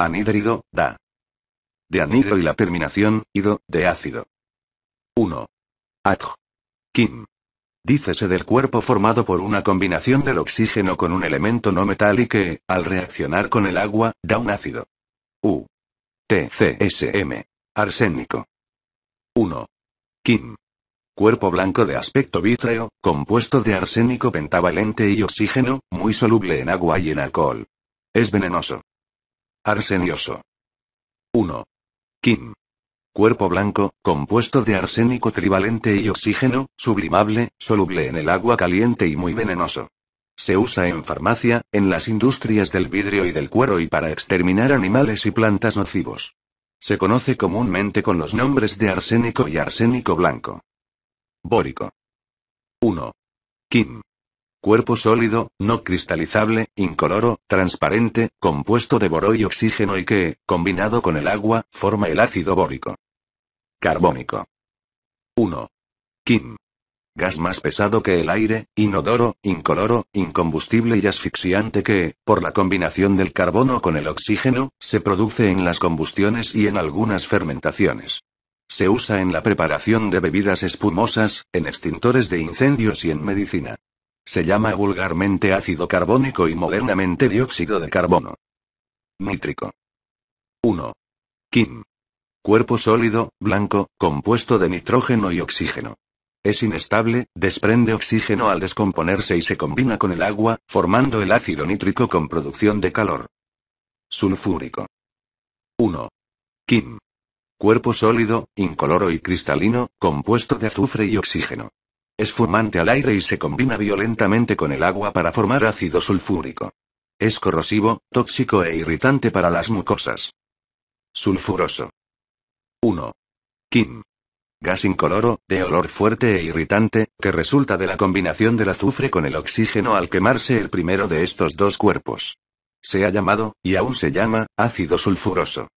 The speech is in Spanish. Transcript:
Anhídrido, da. De anhidro y la terminación, ido, de ácido. 1. Adj. Kim. Dícese del cuerpo formado por una combinación del oxígeno con un elemento no metálico y al reaccionar con el agua, da un ácido. U. TCSM. Arsénico. 1. Kim. Cuerpo blanco de aspecto vítreo, compuesto de arsénico pentavalente y oxígeno, muy soluble en agua y en alcohol. Es venenoso. Arsenioso. 1. Kim. Cuerpo blanco, compuesto de arsénico trivalente y oxígeno, sublimable, soluble en el agua caliente y muy venenoso. Se usa en farmacia, en las industrias del vidrio y del cuero y para exterminar animales y plantas nocivos. Se conoce comúnmente con los nombres de arsénico y arsénico blanco. Bórico. 1. Kim. Cuerpo sólido, no cristalizable, incoloro, transparente, compuesto de boro y oxígeno y que, combinado con el agua, forma el ácido bórico. Carbónico. 1. Kim. Gas más pesado que el aire, inodoro, incoloro, incombustible y asfixiante que, por la combinación del carbono con el oxígeno, se produce en las combustiones y en algunas fermentaciones. Se usa en la preparación de bebidas espumosas, en extintores de incendios y en medicina. Se llama vulgarmente ácido carbónico y modernamente dióxido de carbono. Nítrico. 1. Kim. Cuerpo sólido, blanco, compuesto de nitrógeno y oxígeno. Es inestable, desprende oxígeno al descomponerse y se combina con el agua, formando el ácido nítrico con producción de calor. Sulfúrico. 1. Kim. Cuerpo sólido, incoloro y cristalino, compuesto de azufre y oxígeno. Es fumante al aire y se combina violentamente con el agua para formar ácido sulfúrico. Es corrosivo, tóxico e irritante para las mucosas. Sulfuroso. 1. Kim. Gas incoloro, de olor fuerte e irritante, que resulta de la combinación del azufre con el oxígeno al quemarse el primero de estos dos cuerpos. Se ha llamado, y aún se llama, ácido sulfuroso.